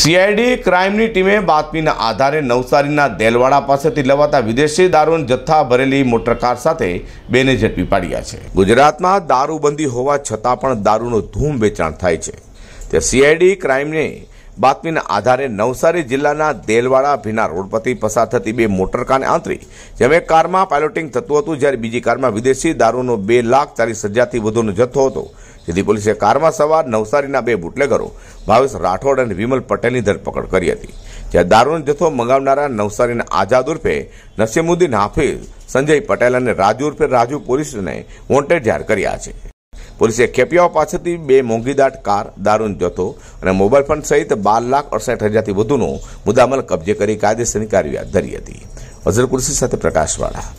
CID ક્રાઇમની ટીમે બાતમીના આધારે નવસારીના દેલવાડા પાસેથી લવાતા વિદેશી દારૂનો જથ્થા ભરેલી મોટરકાર સાથે બેને ઝડપી પાડ્યા છે ગુજરાતમાં દારૂબંધી હોવા છતાં પણ દારૂનું ધૂમ વેચાણ થાય છે તે સીઆઈડી ક્રાઇમને બાતમીના આધારે નવસારી જિલ્લાના દેલવાડા ભીના રોડ પરથી પસાર થતી બે મોટર કારને આંતરી જેમાં એક કારમાં પાયલોટિંગ થતું હતું જ્યારે બીજી કારમાં વિદેશી દારૂનો બે લાખ ચાલીસ હજારથી વધુનો જથ્થો હતો જેથી પોલીસે કારમાં સવાર નવસારીના બે બુટલેગરો ભાવેશ રાઠોડ અને વિમલ પટેલની ધરપકડ કરી હતી જ્યારે દારૂનો જથ્થો મંગાવનારા નવસારીના આઝાદ ઉર્ફે નસીમુદ્દીન હાફિઝ સંજય પટેલ અને રાજુ ઉર્ફે રાજુ પોલીસને વોન્ટેડ જાહેર કર્યા છે પોલીસે કેપિયાઓ પાસેથી બે મોંઘીદાટ કાર દારૂન જથ્થો અને મોબાઈલ ફોન સહિત બાર લાખ અડસઠ હજારથી વધુનો મુદ્દામાલ કબજે કરી કાયદેસરની કાર્યવાહી ધરી હતી અઝર કુરશી સાથે પ્રકાશવાળા